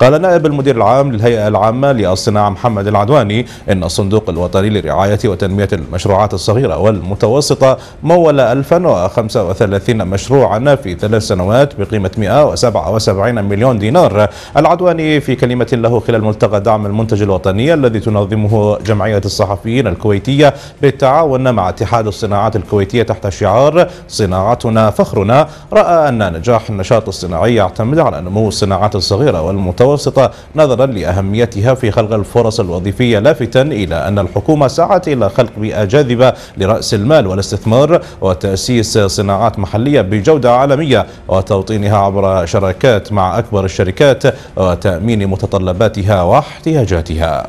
قال نائب المدير العام للهيئة العامة للصناعة محمد العدواني إن الصندوق الوطني لرعاية وتنمية المشروعات الصغيرة والمتوسطة مول 1035 مشروعا في ثلاث سنوات بقيمة 177 مليون دينار العدواني في كلمة له خلال ملتقى دعم المنتج الوطني الذي تنظمه جمعية الصحفيين الكويتية بالتعاون مع اتحاد الصناعات الكويتية تحت شعار صناعتنا فخرنا رأى أن نجاح النشاط الصناعي يعتمد على نمو الصناعات الصغيرة والمتوسطة المتوسطة نظرا لأهميتها في خلق الفرص الوظيفية لافتا إلى أن الحكومة سعت إلى خلق بيئة جاذبة لرأس المال والاستثمار وتأسيس صناعات محلية بجودة عالمية وتوطينها عبر شراكات مع أكبر الشركات وتأمين متطلباتها واحتياجاتها